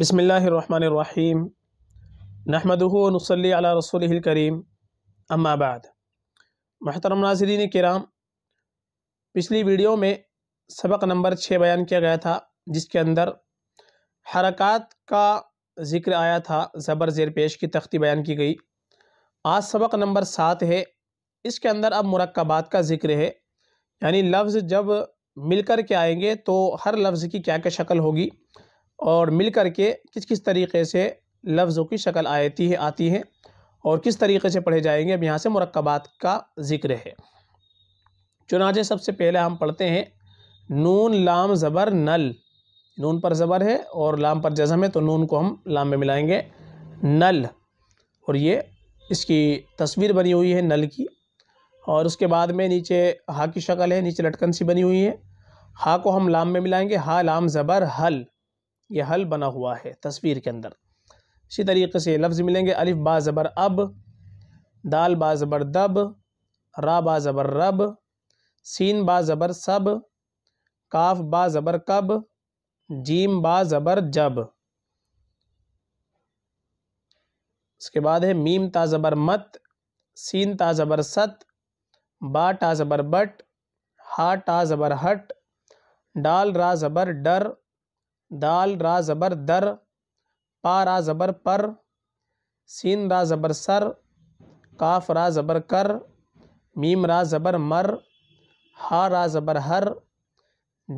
बसमीम नहमदनसली रसूल करीम अम्माबाद महतरम नाजरीन कराम पिछली वीडियो में सबक नंबर छः बयान किया गया था जिसके अंदर हरकत का ज़िक्र आया था ज़बर ज़ेर पेश की तख्ती बयान की गई आज सबक नंबर सात है इसके अंदर अब मरकबात का ज़िक्र है यानी लफ्ज़ जब मिलकर के आएंगे तो हर लफ्ज़ की क्या क्या शक्ल होगी और मिल कर के किस किस तरीके से लफ्ज़ों की शक्ल आती है आती है और किस तरीके से पढ़े जाएंगे अब यहाँ से मरकबात का ज़िक्र है चुनाचे सबसे पहले हम पढ़ते हैं नून लाम ज़बर नल नून पर ज़बर है और लाम पर जज़म है तो नून को हम लाम में मिलाएंगे नल और ये इसकी तस्वीर बनी हुई है नल की और उसके बाद में नीचे हा की शक्ल है नीचे लटकन सी बनी हुई है हा को हम लाम में मिलाएंगे हा लाम ज़बर हल यह हल बना हुआ है तस्वीर के अंदर इसी तरीके से लफ्ज़ मिलेंगे अलिफ बा ज़बर अब दाल बा ज़बर दब रा बा ज़बर रब सीन बा ज़बर सब काफ बा ज़बर कब जीम बा ज़बर जब इसके बाद है मीम ता ज़बर मत सीन ता ज़बर सत बा टा ज़बर बट हा टा ज़बर हट डाल रा ज़बर डर दाल रा ज़बर दर पा रा ज़बर पर सीन रा ज़बर सर काफ रा ज़बर कर मीम रा ज़बर मर हा रा ज़बर हर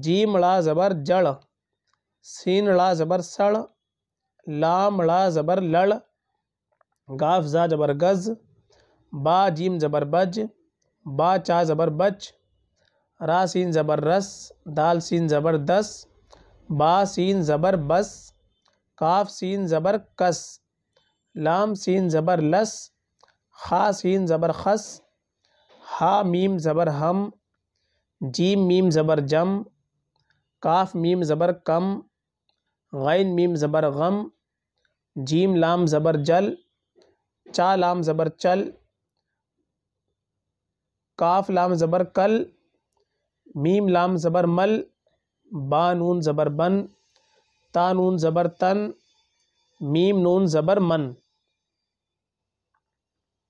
जीम ला ज़बर जड़ सीन ला ज़बर सड़ लाम ला ज़बर लड़ गाफ ज़ा ज़बर गज़ बा जीम ज़बर बज बा चा ज़बर बच रा सीन ज़बर रस दाल सीन ज़बर दस सीन ज़बर बस काफ सीन ज़बर कस लाम सीन ज़बर लस खा सीन ज़बर खस हा मीम ज़बर हम जीम मीम ज़बर जम काफ मीम ज़बर कम गैन मीम ज़बर गम जीम लाम ज़बर जल चा लाम ज़बर चल काफ लाम ज़बर कल मीम लाम ज़बर मल बा नून ज़बर बन ता नून ज़बर तन मीम नून ज़बर मन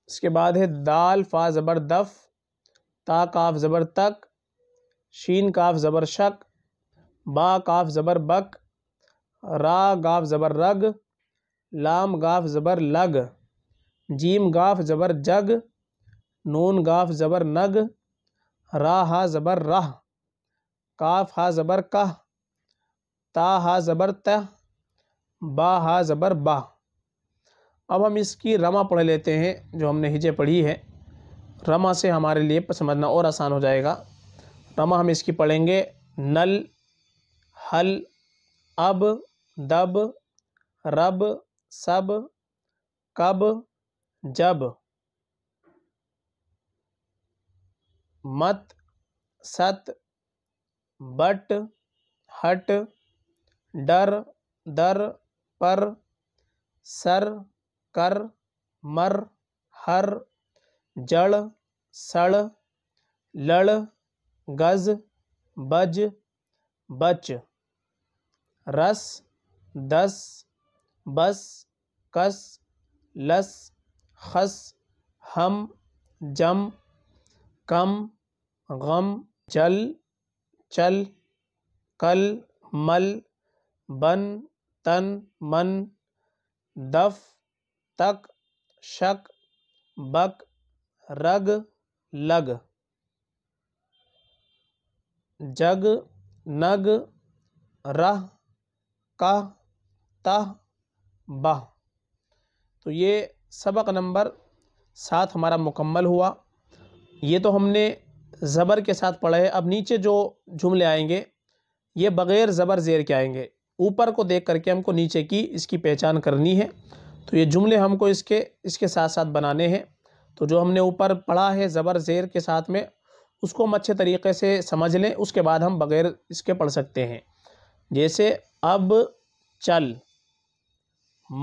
इसके बाद है दाल फा ज़बर दफ़ ता काफ ज़बर तक शीन काफ ज़बर शक बा काफ ज़बर बक रा गाफ ज़बर रग लाम गाफ ज़बर लग जीम गाफ ज़बर जग नून गाफ ज़बर नग रा हा ज़बर राह काफ हा ज़बर का ता हा ज़बर त बा हा ज़बर बा अब हम इसकी रमा पढ़ लेते हैं जो हमने हिजे पढ़ी है रमा से हमारे लिए समझना और आसान हो जाएगा रमा हम इसकी पढ़ेंगे नल हल अब दब रब सब कब जब मत सत बट हट डर दर पर सर कर मर हर जड़ सड़ लड़ गज बज बच रस दस बस कस लस खस हम जम कम गम जल चल कल मल बन तन मन दफ तक शक बक रग लग जग नग रह कह तह बह तो ये सबक नंबर सात हमारा मुकम्मल हुआ ये तो हमने ज़बर के साथ पढ़ा है अब नीचे जो जुमले आएंगे ये बग़ैर ज़बर ज़ेर के आएंगे ऊपर को देख करके हमको नीचे की इसकी पहचान करनी है तो ये जुमले हमको इसके इसके साथ साथ बनाने हैं तो जो हमने ऊपर पढ़ा है ज़बर ज़ेर के साथ में उसको हम अच्छे तरीके से समझ लें उसके बाद हम बग़ैर इसके पढ़ सकते हैं जैसे अब चल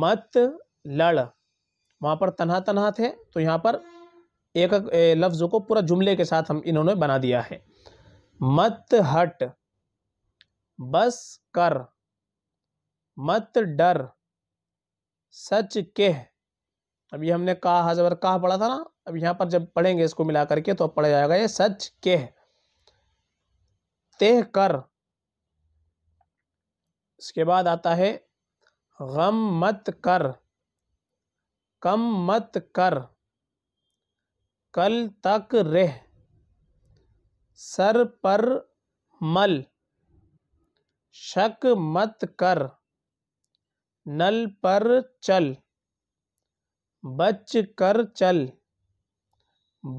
मत लड़ वहाँ पर तनहा तनहा थे तो यहाँ पर एक लफ्ज़ को पूरा जुमले के साथ हम इन्होंने बना दिया है मत हट बस कर मत डर सच कह अभी हमने कहा हजबर हाँ, कहा पढ़ा था ना अब यहाँ पर जब पढ़ेंगे इसको मिला करके तो पढ़ा जाएगा ये सच कह तेह कर इसके बाद आता है गम मत कर कम मत कर कल तक रह सर पर मल शक मत कर नल पर चल बच कर चल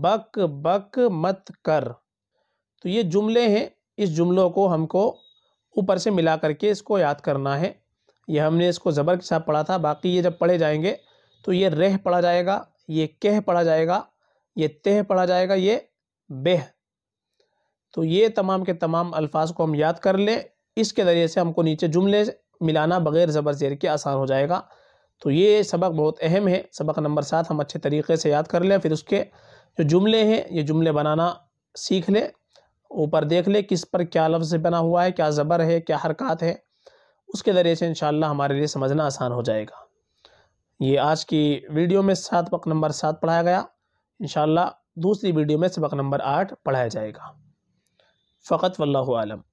बक बक मत कर तो ये जुमले हैं इस जुमलों को हमको ऊपर से मिला करके इसको याद करना है ये हमने इसको ज़बर के साथ पढ़ा था बाकी ये जब पढ़े जाएंगे तो ये रह पढ़ा जाएगा ये कह पढ़ा जाएगा ये तेह पढ़ा जाएगा ये बेह तो ये तमाम के तमाम अल्फाज को हम याद कर लें इसके ज़रिए से हमको नीचे जुमले मिलाना बग़ैर ज़बर जेर के आसान हो जाएगा तो ये सबक बहुत अहम है सबक नंबर सात हम अच्छे तरीके से याद कर लें फिर उसके जो जुमले हैं ये जुमले बनाना सीख लें ऊपर देख लें किस पर क्या लफ्ज़ बना हुआ है क्या ज़बर है क्या हरकत है उसके ज़रिए से इन हमारे लिए समझना आसान हो जाएगा ये आज की वीडियो में सात वक्त नंबर सात पढ़ाया गया इन दूसरी वीडियो में सबक नंबर आठ पढ़ाया जाएगा फ़कत वल्लम